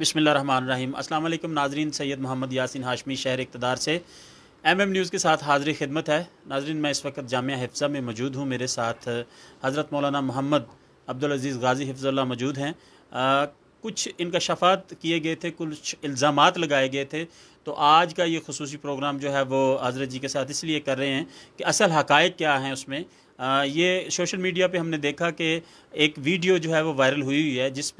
बिसमीम अल्लाम नाजरीन सैयद मोहम्मद यासिन हाशमी शहर इकतदार से एम एम न्यूज़ के साथ हाजिर खिदमत है नाजरीन मैं इस वक्त जामिया हिफ्ज़ा में मौजूद हूँ मेरे साथ हज़रत मौलाना मोहम्मद अब्दुल अज़ीज़ गाजी हिफ्ज़ल्ला मौजूद हैं कुछ इनका शफात किए गए थे कुछ इल्ज़ाम लगाए गए थे तो आज का ये खसूस प्रोग्राम जो है वो हज़रत जी के साथ इसलिए कर रहे हैं कि असल हकायक क्या हैं उसमें आ, ये सोशल मीडिया पर हमने देखा कि एक वीडियो जो है वो वायरल हुई हुई है जिस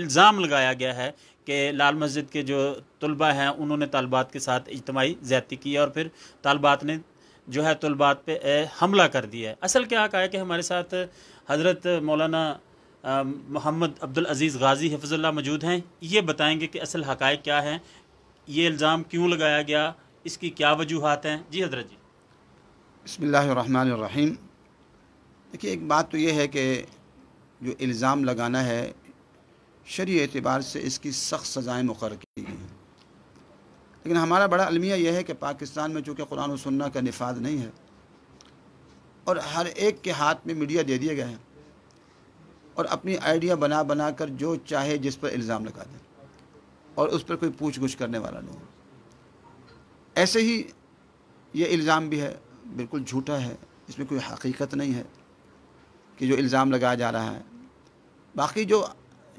इल्ज़ाम लगाया गया है कि लाल मस्जिद के जो तलबा हैं उन्होंने तलबात के साथ इजतमाही ज्यादती की और फिर तलबात ने जो है तलबात पे हमला कर दिया है असल क्या कहा है कि हमारे साथ हज़रत मौलाना मोहम्मद अब्दुल अज़ीज़ गाजी हफजल्ला मौजूद हैं ये बताएंगे कि असल हक़ क्या हैं ये इल्ज़ाम क्यों लगाया गया इसकी क्या वजूहत हैं जी हजरत जी बसमीम देखिए एक बात तो ये है कि जो इल्ज़ाम लगाना है शरी एतबार से इसकी सख्त सज़ाएँ मुकर की गई हैं लेकिन हमारा बड़ा अलमिया यह है कि पाकिस्तान में चूँकि कुरान सुन्ना का नफाद नहीं है और हर एक के हाथ में मीडिया दे दिए गए हैं और अपनी आइडिया बना बना कर जो चाहे जिस पर इल्ज़ाम लगा दें और उस पर कोई पूछ गुछ करने वाला नहीं ऐसे ही ये इल्ज़ाम भी है बिल्कुल झूठा है इसमें कोई हकीकत नहीं है कि जो इल्ज़ाम लगाया जा रहा है बाकी जो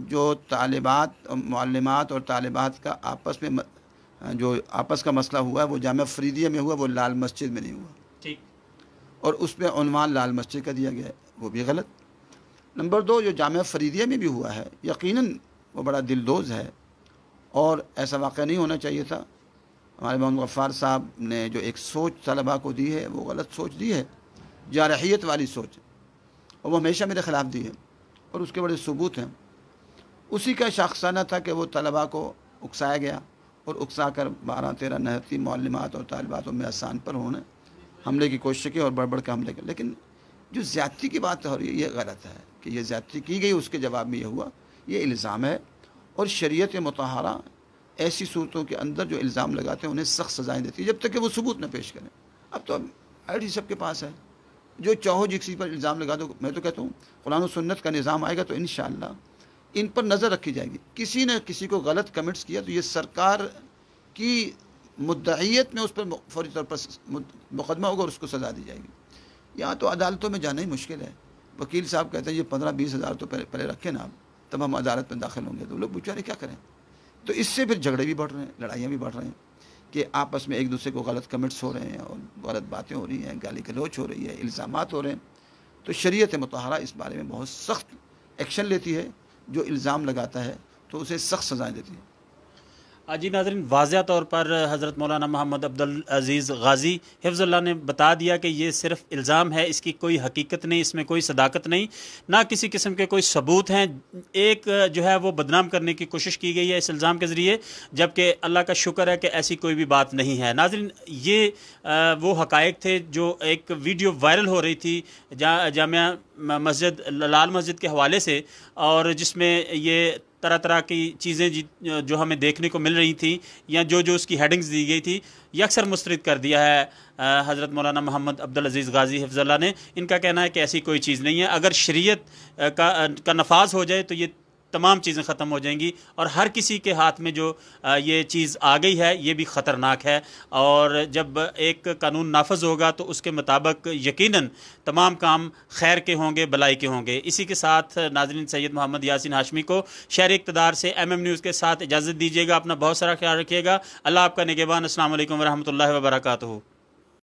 जो तालबात मालमत और तालबात का आपस में जो आपस का मसला हुआ है वो जाम फरीदिया में हुआ वो लाल मस्जिद में नहीं हुआ ठीक और पर उनवान लाल मस्जिद का दिया गया है वो भी गलत नंबर दो जो जाम फरीदिया में भी हुआ है यकीन वो बड़ा दिलदोज है और ऐसा वाक़ नहीं होना चाहिए था हमारे मोहम्मद गफ़ार साहब ने जो एक सोच तलबा को दी है वो गलत सोच दी है जारहीत वाली सोच और वो हमेशा मेरे ख़िलाफ़ दी है और उसके बड़े सबूत हैं उसी का शाखसाना था कि वो तलबा को उकसाया गया और उकसा कर बारह तेरह नहती मौलमात और तलबात में आसान पर उन्होंने हमले की कोशिश की और बढ़ बढ़ के हमले कर लेकिन जो ज्यादती की बात हो रही है ये गलत है कि यह ज्यादती की गई उसके जवाब में यह हुआ ये इल्ज़ाम है और शरीय मतहरा ऐसी सूरतों के अंदर जो इल्ज़ाम लगाते हैं उन्हें सख्त सज़ाएँ देती है जब तक कि वो सबूत न पेश करें अब तो आई सबके पास है जो चाहो जिसी पर इल्ज़ाम लगा दो मैं तो कहता हूँ कुरान सुन्नत का निज़ाम आएगा तो इन शाला इन पर नज़र रखी जाएगी किसी ने किसी को गलत कमेंट्स किया तो ये सरकार की मुद्दईत में उस पर फौरी तौर पर मुकदमा होगा और उसको सज़ा दी जाएगी यहाँ तो अदालतों में जाना ही मुश्किल है वकील साहब कहते हैं ये पंद्रह बीस हज़ार तो पहले पहले रखें ना आप तब हम अदालत में दाखिल होंगे तो लोग बेचारे क्या करें तो इससे फिर झगड़े भी बढ़ रहे हैं लड़ाइयाँ भी बढ़ रही हैं कि आपस में एक दूसरे को गलत कमेंट्स हो रहे हैं और गलत बातें हो रही हैं गाली गलोच हो रही है इल्ज़ाम हो रहे हैं तो शरीय मतहरा इस बारे में बहुत सख्त एक्शन लेती है जो इल्ज़ाम लगाता है तो उसे सख्त सजाएं देती है जी नाजरन वाजह तौर पर हज़रत मौलाना मोहम्मद अब्दुल अज़ीज़ गाज़ी हिफ्ज़ल्ला ने बता दिया कि ये सिर्फ इल्ज़ाम है इसकी कोई हकीकत नहीं इसमें कोई सदाकत नहीं ना किसी किस्म के कोई सबूत हैं एक जो है वो बदनाम करने की कोशिश की गई है इस इल्ज़ाम के ज़रिए जबकि अल्लाह का शुक्र है कि ऐसी कोई भी बात नहीं है नाजरन ये वो हकायक थे जो एक वीडियो वायरल हो रही थी जा जामिया मस्जिद लाल मस्जिद के हवाले से और जिसमें ये तरह तरह की चीज़ें जो हमें देखने को मिल रही थी या जो जो उसकी हेडिंग्स दी गई थी ये अक्सर मुस्रद कर दिया है हज़रत मौलाना मोहम्मद अब्दुल अजीज़ गाजी हफ्ज़ल्ला ने इनका कहना है कि ऐसी कोई चीज़ नहीं है अगर शरीयत का का नफाज हो जाए तो ये तमाम चीज़ें ख़त्म हो जाएंगी और हर किसी के हाथ में जो ये चीज़ आ गई है ये भी ख़तरनाक है और जब एक कानून नाफज होगा तो उसके मुताबिक यकीनन तमाम काम खैर के होंगे भलाई के होंगे इसी के साथ नाजरीन सैयद मोहम्मद यासिन हाशमी को शहर इकतदार से एम एम न्यूज़ के साथ इजाज़त दीजिएगा अपना बहुत सारा ख्याल रखिएगा अल्लाह आपका निगेबान असल वरहमल वर्का